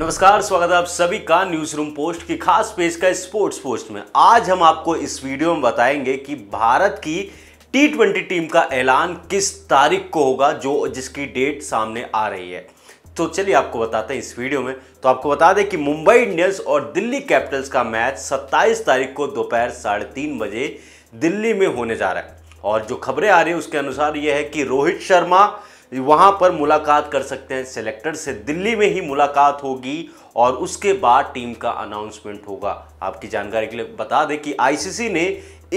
नमस्कार स्वागत है आप सभी का न्यूज रूम पोस्ट की खास पेज का स्पोर्ट्स पोस्ट में आज हम आपको इस वीडियो में बताएंगे कि भारत की टी ट्वेंटी टीम का ऐलान किस तारीख को होगा जो जिसकी डेट सामने आ रही है तो चलिए आपको बताते हैं इस वीडियो में तो आपको बता दें कि मुंबई इंडियंस और दिल्ली कैपिटल्स का मैच 27 तारीख को दोपहर साढ़े तीन बजे दिल्ली में होने जा रहा है और जो खबरें आ रही है उसके अनुसार यह है कि रोहित शर्मा वहां पर मुलाकात कर सकते हैं सेलेक्टर से दिल्ली में ही मुलाकात होगी और उसके बाद टीम का अनाउंसमेंट होगा आपकी जानकारी के लिए बता दें कि आईसीसी ने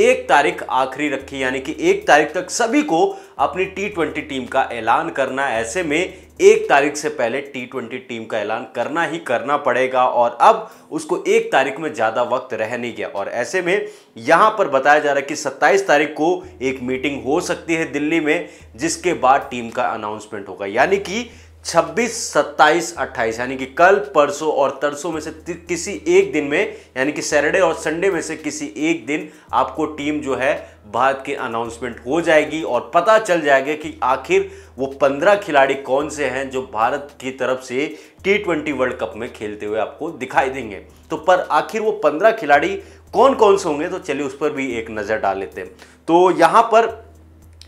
एक तारीख आखिरी रखी यानी कि एक तारीख तक सभी को अपनी टी ट्वेंटी टीम का ऐलान करना ऐसे में एक तारीख से पहले टी ट्वेंटी टीम का ऐलान करना ही करना पड़ेगा और अब उसको एक तारीख में ज़्यादा वक्त रह नहीं गया और ऐसे में यहाँ पर बताया जा रहा है कि सत्ताईस तारीख को एक मीटिंग हो सकती है दिल्ली में जिसके बाद टीम का अनाउंसमेंट होगा यानी कि 26, 27, 28 यानी कि कल परसों और तरसों में से किसी एक दिन में यानी कि सैटरडे और संडे में से किसी एक दिन आपको टीम जो है भारत के अनाउंसमेंट हो जाएगी और पता चल जाएगा कि आखिर वो 15 खिलाड़ी कौन से हैं जो भारत की तरफ से टी ट्वेंटी वर्ल्ड कप में खेलते हुए आपको दिखाई देंगे तो पर आखिर वो 15 खिलाड़ी कौन कौन से होंगे तो चलिए उस पर भी एक नज़र डाल लेते हैं तो यहाँ पर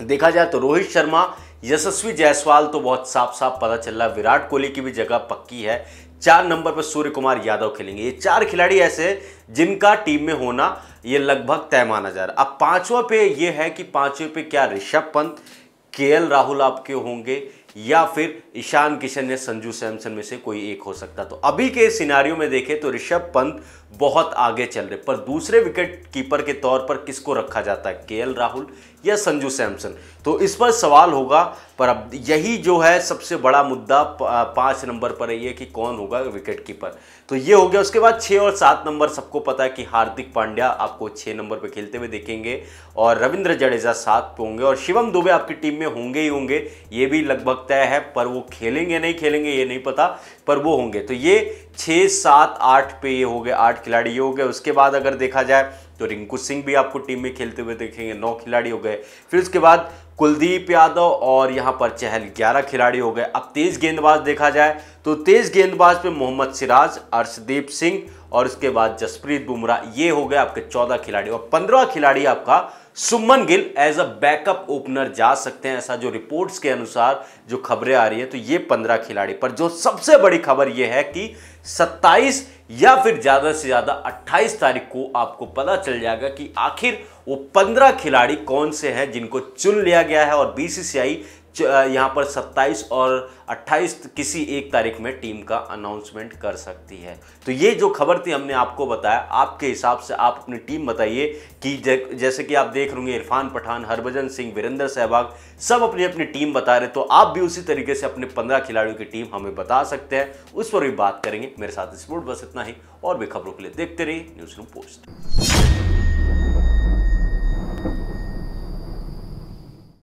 देखा जाए तो रोहित शर्मा यशस्वी जायसवाल तो बहुत साफ साफ पता चल रहा है विराट कोहली की भी जगह पक्की है चार नंबर पर सूर्य कुमार यादव खेलेंगे ये चार खिलाड़ी ऐसे जिनका टीम में होना ये लगभग तय माना जा रहा है अब पांचवा पे ये है कि पांचवें पे क्या ऋषभ पंत के राहुल आपके होंगे या फिर ईशान किशन या संजू सैमसन में से कोई एक हो सकता तो अभी के सिनारियों में देखें तो ऋषभ पंत बहुत आगे चल रहे पर दूसरे विकेट कीपर के तौर पर किसको रखा जाता है के राहुल या संजू सैमसन तो इस पर सवाल होगा पर अब यही जो है सबसे बड़ा मुद्दा पाँच नंबर पर है कि कौन होगा विकेट कीपर तो ये हो गया उसके बाद छः और सात नंबर सबको पता है कि हार्दिक पांड्या आपको छः नंबर पर खेलते हुए देखेंगे और रविंद्र जडेजा सात पे होंगे और शिवम दुबे आपकी टीम में होंगे ही होंगे ये भी लगभग तय है पर वो खेलेंगे नहीं खेलेंगे ये नहीं पता पर वो होंगे तो ये छः सात आठ पे ये हो गए आठ खिलाड़ी ये हो गए उसके बाद अगर देखा जाए तो रिंकू सिंह भी आपको टीम में खेलते हुए देखेंगे नौ खिलाड़ी हो गए फिर उसके बाद कुलदीप यादव और यहाँ पर चहल 11 खिलाड़ी हो गए अब तेज गेंदबाज देखा जाए तो तेज गेंदबाज पे मोहम्मद सिराज अर्शदीप सिंह और उसके बाद जसप्रीत बुमराह ये हो गए आपके 14 खिलाड़ी और पंद्रह खिलाड़ी आपका Shubman Gill as a backup opener जा सकते हैं ऐसा जो रिपोर्ट्स के अनुसार जो खबरें आ रही है तो ये पंद्रह खिलाड़ी पर जो सबसे बड़ी खबर यह है कि सत्ताईस या फिर ज़्यादा से ज़्यादा 28 तारीख को आपको पता चल जाएगा कि आखिर वो 15 खिलाड़ी कौन से हैं जिनको चुन लिया गया है और बीसीसीआई यहाँ पर 27 और 28 किसी एक तारीख में टीम का अनाउंसमेंट कर सकती है तो ये जो खबर थी हमने आपको बताया आपके हिसाब से आप अपनी टीम बताइए कि जैसे कि आप देख रूंगे इरफान पठान हरभजन सिंह वीरेंद्र सहवाग सब अपनी अपनी टीम बता रहे तो आप भी उसी तरीके से अपने पंद्रह खिलाड़ियों की टीम हमें बता सकते हैं उस पर भी बात करेंगे मेरे साथ स्पोर्ट बस इतना ही और भी खबरों के लिए देखते रहिए न्यूज़ रूम पोस्ट